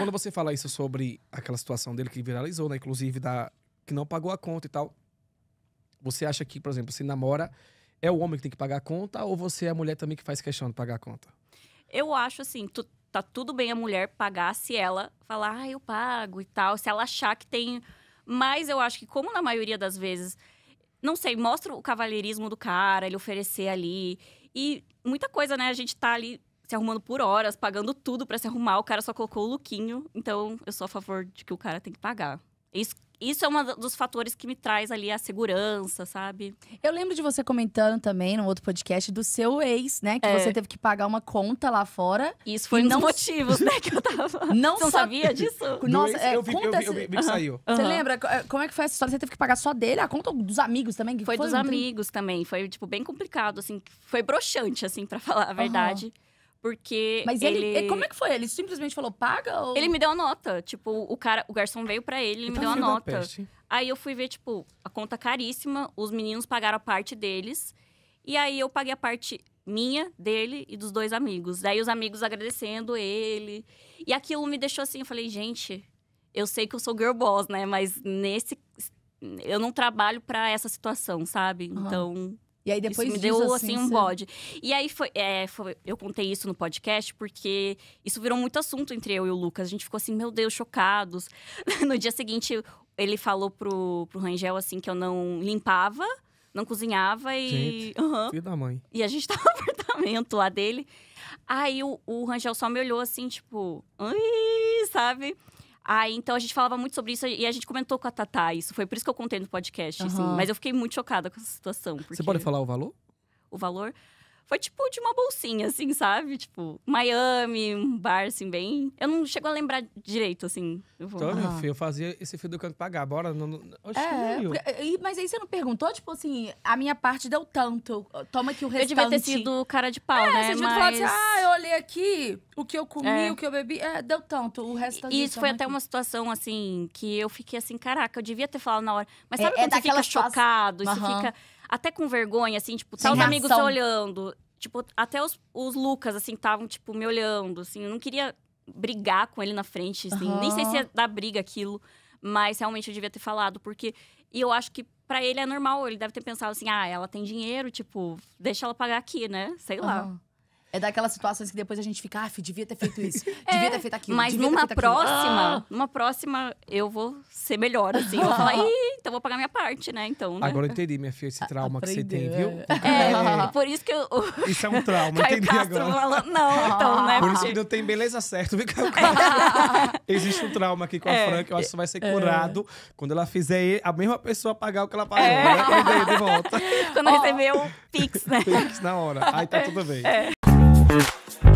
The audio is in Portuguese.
quando você fala isso sobre aquela situação dele que viralizou, né? Inclusive, da, que não pagou a conta e tal. Você acha que, por exemplo, se namora, é o homem que tem que pagar a conta ou você é a mulher também que faz questão de pagar a conta? Eu acho assim, tu, tá tudo bem a mulher pagar se ela falar, ah, eu pago e tal, se ela achar que tem. Mas eu acho que, como na maioria das vezes, não sei, mostra o cavalheirismo do cara, ele oferecer ali. E muita coisa, né? A gente tá ali se arrumando por horas, pagando tudo para se arrumar. O cara só colocou o lookinho. Então, eu sou a favor de que o cara tem que pagar. Isso, isso é um dos fatores que me traz ali a segurança, sabe? Eu lembro de você comentando também no outro podcast do seu ex, né? Que é. você teve que pagar uma conta lá fora. Isso foi um dos como motivos, né? Que eu tava. Não, você não sabia disso? Nossa, ex, é, eu vi, conta eu vi, eu vi, eu vi que saiu. Uhum. Você lembra? É, como é que foi essa história? Você teve que pagar só dele? A conta dos amigos também? Que foi, foi dos um... amigos também. Foi, tipo, bem complicado, assim. Foi broxante, assim, para falar a verdade. Uhum. Porque. Mas ele, ele, Como é que foi? Ele simplesmente falou, paga? Ou... Ele me deu a nota. Tipo, o cara, o garçom veio para ele, ele me então deu a nota. Peste. Aí eu fui ver, tipo, a conta caríssima, os meninos pagaram a parte deles. E aí eu paguei a parte minha, dele e dos dois amigos. Daí os amigos agradecendo ele. E aquilo me deixou assim, eu falei, gente, eu sei que eu sou girl boss, né? Mas nesse eu não trabalho para essa situação, sabe? Uhum. Então, e aí depois isso me deu assim, assim um bode. E aí foi, é, foi, eu contei isso no podcast porque isso virou muito assunto entre eu e o Lucas. A gente ficou assim, meu Deus, chocados. no dia seguinte, ele falou pro, pro Rangel assim que eu não limpava, não cozinhava e. Gente, uhum. Filho da mãe. E a gente tava no apartamento lá dele. Aí o, o Rangel só me olhou assim, tipo, Ui! sabe? Aí, então, a gente falava muito sobre isso e a gente comentou com a Tatá isso. Foi por isso que eu contei no podcast, uhum. assim. Mas eu fiquei muito chocada com essa situação. Porque... Você pode falar o valor? O valor? Foi tipo de uma bolsinha, assim, sabe? Tipo, Miami, um bar, assim, bem. Eu não chego a lembrar direito, assim. Eu vou... Então, meu filho, eu fazia esse fio do canto pagar. Bora. Não, não... Oxe, é, porque, mas aí você não perguntou, tipo assim, a minha parte deu tanto. Toma que o restante. Eu devia ter sido cara de pau, é, né? Você devia assim, mas... falar assim, ah, eu olhei aqui, o que eu comi, é. o que eu bebi. É, deu tanto. O resto E isso foi até uma situação, assim, que eu fiquei assim, caraca, eu devia ter falado na hora. Mas é, sabe é, quando é você fica chocado? Uhum. Isso fica até com vergonha, assim, tipo, tá Sem os reação. amigos olhando. Tipo, até os, os Lucas, assim, estavam, tipo, me olhando, assim. Eu não queria brigar com ele na frente, assim. Uhum. Nem sei se ia dar briga aquilo, mas realmente eu devia ter falado, porque... E eu acho que para ele é normal, ele deve ter pensado assim, ah, ela tem dinheiro, tipo, deixa ela pagar aqui, né? Sei lá. Uhum. É daquelas situações que depois a gente fica, ah, devia ter feito isso, é, devia ter feito aquilo. Mas numa próxima, ah. numa próxima, eu vou ser melhor, assim. Eu vou falar, Ih, então vou pagar minha parte, né? Então. Né? Agora eu entendi, minha filha, esse trauma Aprendeu. que você tem, viu? É, é, por isso que eu. Isso é um trauma, Caio entendi Castro agora. Falando, não, então, né? Por isso que eu tenho beleza certa, viu, Caio Existe um trauma aqui com a é. Franca, eu acho que vai ser curado quando ela fizer a mesma pessoa pagar o que ela pagou. É. Né? De volta. Quando oh. receber o Pix, né? Pix na hora. Aí tá tudo bem. É. Mm-hmm.